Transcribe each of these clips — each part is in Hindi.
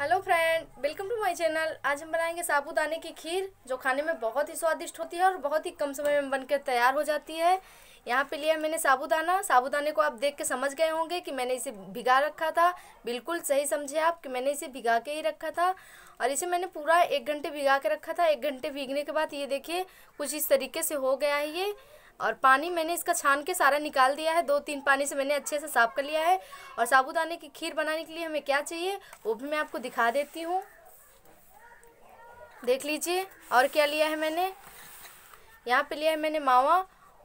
hello friend welcome to my channel आज हम बनाएंगे साबूदाने की खीर जो खाने में बहुत ही स्वादिष्ट होती है और बहुत ही कम समय में बनकर तैयार हो जाती है यहाँ पे लिया मैंने साबूदाना साबूदाने को आप देख के समझ गए होंगे कि मैंने इसे भिगा रखा था बिल्कुल सही समझे आप कि मैंने इसे भिगा के ही रखा था और इसे मैंने पूरा एक घंटे भिगा के रखा था एक घंटे भीगने के बाद ये देखिए कुछ इस तरीके से हो गया है ये और पानी मैंने इसका छान के सारा निकाल दिया है दो तीन पानी से मैंने अच्छे से साफ़ कर लिया है और साबुदाने की खीर बनाने के लिए हमें क्या चाहिए वो भी मैं आपको दिखा देती हूँ देख लीजिए और क्या लिया है मैंने यहाँ पे लिया है मैंने मावा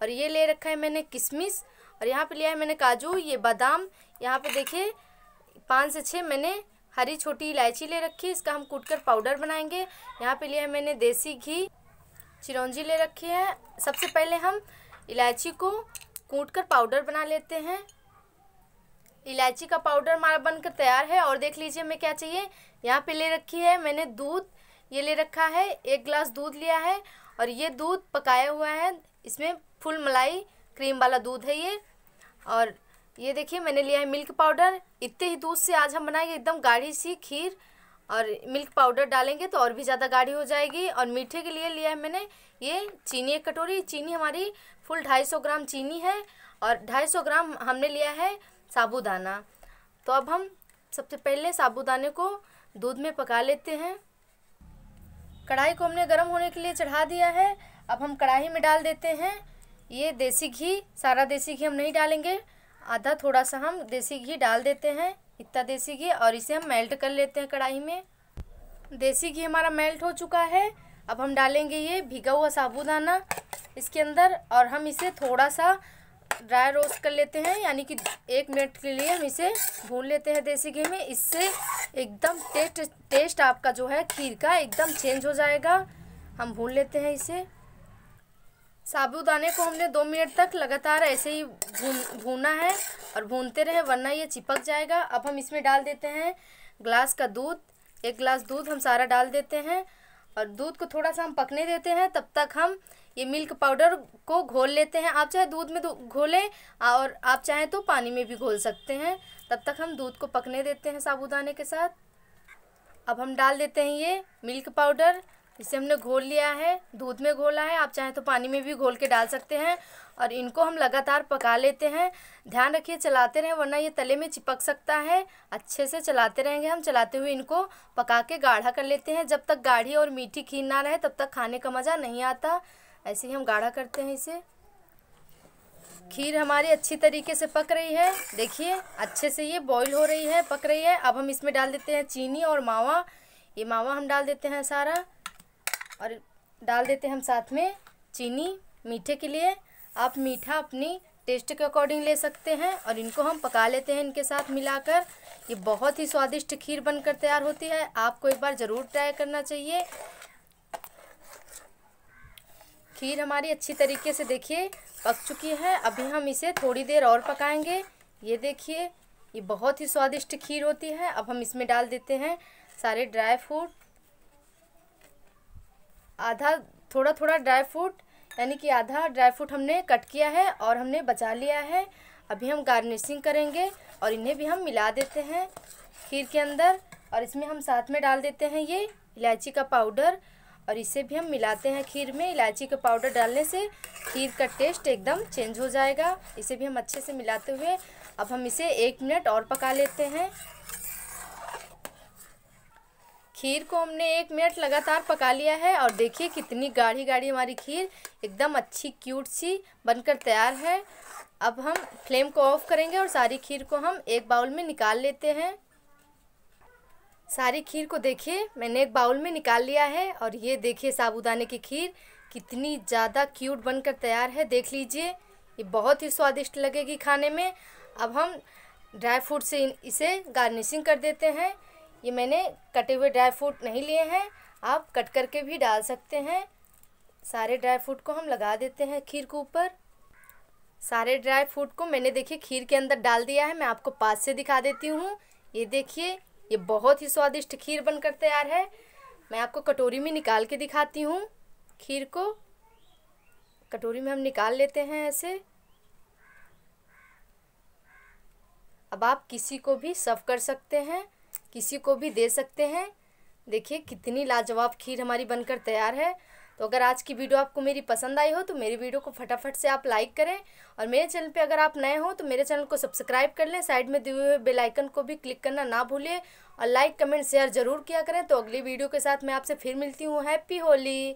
और ये ले रखा है मैंने किशमिश और यहाँ पे लिया है मैंने काजू ये बादाम यहाँ पे देखिए पाँच से छः मैंने हरी छोटी इलायची ले रखी है इसका हम कूट कर पाउडर बनाएंगे यहाँ पे लिया है मैंने देसी घी चिरौंजी ले रखी है सबसे पहले हम इलायची को कूट कर पाउडर बना लेते हैं इलायची का पाउडर हमारा बनकर तैयार है और देख लीजिए हमें क्या चाहिए यहाँ पे ले रखी है मैंने दूध ये ले रखा है एक गिलास दूध लिया है और ये दूध पकाया हुआ है इसमें फुल मलाई क्रीम वाला दूध है ये और ये देखिए मैंने लिया है मिल्क पाउडर इतने ही दूध से आज हम बनाएंगे एकदम गाढ़ी सी खीर और मिल्क पाउडर डालेंगे तो और भी ज़्यादा गाढ़ी हो जाएगी और मीठे के लिए लिया है मैंने ये चीनी एक कटोरी चीनी हमारी फुल ढाई सौ ग्राम चीनी है और ढाई सौ ग्राम हमने लिया है साबूदाना तो अब हम सबसे पहले साबूदाने को दूध में पका लेते हैं कढ़ाई को हमने गर्म होने के लिए चढ़ा दिया है अब हम कढ़ाई में डाल देते हैं ये देसी घी सारा देसी घी हम नहीं डालेंगे आधा थोड़ा सा हम देसी घी डाल देते हैं इतना देसी घी और इसे हम मेल्ट कर लेते हैं कढ़ाई में देसी घी हमारा मेल्ट हो चुका है अब हम डालेंगे ये भिगा हुआ साबुदाना इसके अंदर और हम इसे थोड़ा सा ड्राई रोस्ट कर लेते हैं यानी कि एक मिनट के लिए हम इसे भून लेते हैं देसी घी में इससे एकदम टेस्ट टेस्ट आपका जो है खीर का एकदम चेंज हो जाएगा हम भून लेते हैं इसे साबुदाने को हमने दो मिनट तक लगातार ऐसे ही भून भूना है और भूनते रहे वरना ये चिपक जाएगा अब हम इसमें डाल देते हैं ग्लास का दूध एक ग्लास दूध हम सारा डाल देते हैं और दूध को थोड़ा सा हम पकने देते हैं तब तक हम ये मिल्क पाउडर को घोल लेते हैं आप चाहे दूध में घोलें और आप चाहें तो पानी में भी घोल सकते हैं तब तक हम दूध को पकने देते हैं साबुदाने के साथ अब हम डाल देते हैं ये मिल्क पाउडर इसे हमने घोल लिया है दूध में घोला है आप चाहे तो पानी में भी घोल के डाल सकते हैं और इनको हम लगातार पका लेते हैं ध्यान रखिए चलाते रहें वरना ये तले में चिपक सकता है अच्छे से चलाते रहेंगे हम चलाते हुए इनको पका के गाढ़ा कर लेते हैं जब तक गाढ़ी और मीठी खीर ना रहे तब तक खाने का मज़ा नहीं आता ऐसे ही हम गाढ़ा करते हैं इसे खीर हमारी अच्छी तरीके से पक रही है देखिए अच्छे से ये बॉईल हो रही है पक रही है अब हम इसमें डाल देते हैं चीनी और मावा ये मावा हम डाल देते हैं सारा और डाल देते हैं हम साथ में चीनी मीठे के लिए आप मीठा अपनी टेस्ट के अकॉर्डिंग ले सकते हैं और इनको हम पका लेते हैं इनके साथ मिलाकर ये बहुत ही स्वादिष्ट खीर बनकर तैयार होती है आपको एक बार ज़रूर ट्राई करना चाहिए खीर हमारी अच्छी तरीके से देखिए पक चुकी है अभी हम इसे थोड़ी देर और पकाएंगे ये देखिए ये बहुत ही स्वादिष्ट खीर होती है अब हम इसमें डाल देते हैं सारे ड्राई फ्रूट आधा थोड़ा थोड़ा ड्राई फ्रूट यानी कि आधा ड्राई फ्रूट हमने कट किया है और हमने बचा लिया है अभी हम गार्निशिंग करेंगे और इन्हें भी हम मिला देते हैं खीर के अंदर और इसमें हम साथ में डाल देते हैं ये इलायची का पाउडर और इसे भी हम मिलाते हैं खीर में इलायची का पाउडर डालने से खीर का टेस्ट एकदम चेंज हो जाएगा इसे भी हम अच्छे से मिलाते हुए अब हम इसे एक मिनट और पका लेते हैं खीर को हमने एक मिनट लगातार पका लिया है और देखिए कितनी गाढ़ी गाढ़ी हमारी खीर एकदम अच्छी क्यूट सी बनकर तैयार है अब हम फ्लेम को ऑफ़ करेंगे और सारी खीर को हम एक बाउल में निकाल लेते हैं सारी खीर को देखिए मैंने एक बाउल में निकाल लिया है और ये देखिए साबुदाने की खीर कितनी ज़्यादा क्यूट बनकर तैयार है देख लीजिए ये बहुत ही स्वादिष्ट लगेगी खाने में अब हम ड्राई फ्रूट से इसे गार्निशिंग कर देते हैं ये मैंने कटे हुए ड्राई फ्रूट नहीं लिए हैं आप कट करके भी डाल सकते हैं सारे ड्राई फ्रूट को हम लगा देते हैं खीर के ऊपर सारे ड्राई फ्रूट को मैंने देखिए खीर के अंदर डाल दिया है मैं आपको पास से दिखा देती हूँ ये देखिए ये बहुत ही स्वादिष्ट खीर बनकर तैयार है मैं आपको कटोरी में निकाल के दिखाती हूँ खीर को कटोरी में हम निकाल लेते हैं ऐसे अब आप किसी को भी सर्व कर सकते हैं किसी को भी दे सकते हैं देखिए कितनी लाजवाब खीर हमारी बनकर तैयार है तो अगर आज की वीडियो आपको मेरी पसंद आई हो तो मेरी वीडियो को फटाफट से आप लाइक करें और मेरे चैनल पे अगर आप नए हो तो मेरे चैनल को सब्सक्राइब कर लें साइड में दिए हुए बेल आइकन को भी क्लिक करना ना भूलिए और लाइक कमेंट शेयर ज़रूर किया करें तो अगली वीडियो के साथ मैं आपसे फिर मिलती हूँ हैप्पी होली